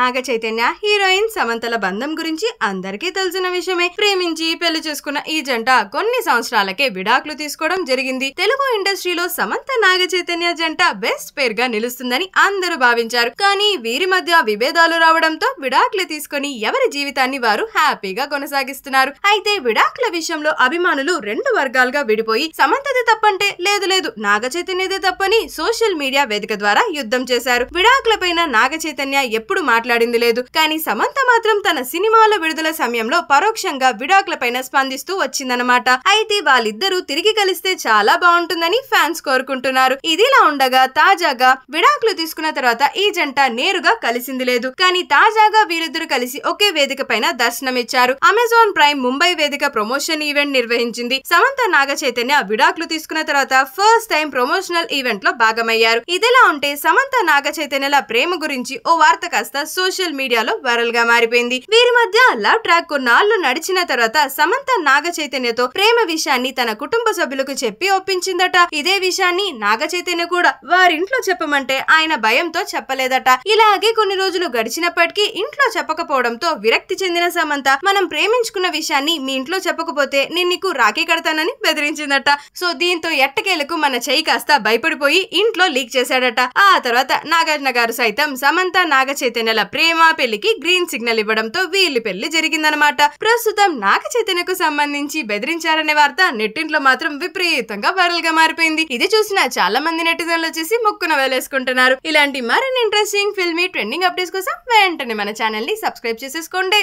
నాగ Chaitanya heroine సమంతల బంధం గురించి అందరికీ తెలిసిన విషయమే ప్రేమించి పెళ్లి చేసుకున్న ఈ జంట కొన్ని సంవత్సరాలకే విడాకులు తీసుకోవడం జరిగింది తెలుగు ఇండస్ట్రీలో సమంత నాగ చైతన్య జంట బెస్ట్ పేర్ గా నిలుస్తుందని అందరూ భావించారు కానీ వీరి మధ్య విభేదాలు రావడంతో విడాకులు తీసుకుని ఎవరి జీవితాన్ని వారు హ్యాపీగా కొనసాగిస్తున్నారు అయితే విడాకుల విషయంలో అభిమానులు రెండు వర్గాలుగా విడిపోయి సమంతది తప్పంటే లేదు లేదు నాగ చైతన్యదే తప్పని సోషల్ మీడియా వేదిక ద్వారా యుద్ధం చేశారు విడాకులపైన నాగ చైతన్య ఎప్పుడు మాట్లాడారు మాట్లాడింది లేదు కానీ సమంత మాత్రం తన సినిమాల విడుదల సమయంలో పరోక్షంగా విడాకుల పైన స్పందిస్తూ వచ్చిందనమాట అయితే వాళ్ళిద్దరూ తిరిగి కలిస్తే చాలా బాగుంటుందని ఫ్యాన్స్ కోరుకుంటున్నారు ఇదిలా ఉండగా తాజాగా విడాకులు తీసుకున్న తర్వాత ఈ జంట నేరుగా కలిసింది లేదు కానీ తాజాగా వీరిద్దరు కలిసి ఒకే వేదిక పైన దర్శనమిచ్చారు అమెజాన్ ప్రైమ్ ముంబై వేదిక ప్రమోషన్ ఈవెంట్ నిర్వహించింది సమంత నాగ చైతన్య విడాకులు తీసుకున్న తర్వాత ఫస్ట్ టైం ప్రమోషనల్ ఈవెంట్ లో భాగమయ్యారు ఇదిలా ఉంటే సమంత నాగ చైతన్యల ప్రేమ గురించి ఓ వార్త కాస్త సోషల్ మీడియాలో వైరల్ గా మారిపోయింది వీరి మధ్య లవ్ ట్రాక్ కొన్నాళ్లు నడిచిన తర్వాత సమంత నాగ చైతన్యతో ప్రేమ విషయాన్ని తన కుటుంబ సభ్యులకు చెప్పి ఒప్పించిందట ఇదే విషయాన్ని నాగ చైతన్య కూడా వారింట్లో చెప్పమంటే ఆయన భయంతో చెప్పలేదట ఇలాగే కొన్ని రోజులు గడిచినప్పటికీ ఇంట్లో చెప్పకపోవడంతో విరక్తి చెందిన సమంత మనం ప్రేమించుకున్న విషయాన్ని మీ ఇంట్లో చెప్పకపోతే నేను నీకు రాఖీ కడతానని బెదిరించిందట సో దీంతో ఎట్టకేలకు మన చెయ్యి కాస్త భయపడిపోయి ఇంట్లో లీక్ చేశాడట ఆ తర్వాత నాగార్జున గారు సైతం సమంత నాగ చైతన్యల వాళ్ళ ప్రేమ పెళ్లికి గ్రీన్ సిగ్నల్ ఇవ్వడంతో వీళ్ళ పెళ్లి జరిగిందనమాట ప్రస్తుతం నాగ చైతన్యకు సంబంధించి బెదిరించారనే వార్త నెట్టింట్లో మాత్రం విపరీతంగా వైరల్ గా మారిపోయింది ఇది చూసిన చాలా మంది నెటిజన్లు వచ్చేసి ముక్కున వేలేసుకుంటున్నారు ఇలాంటి మరిన్ని ఇంట్రెస్టింగ్ ఫిల్మీ ట్రెండింగ్ అప్డేట్స్ కోసం వెంటనే మన ఛానల్ ని సబ్స్క్రైబ్ చేసేసుకోండి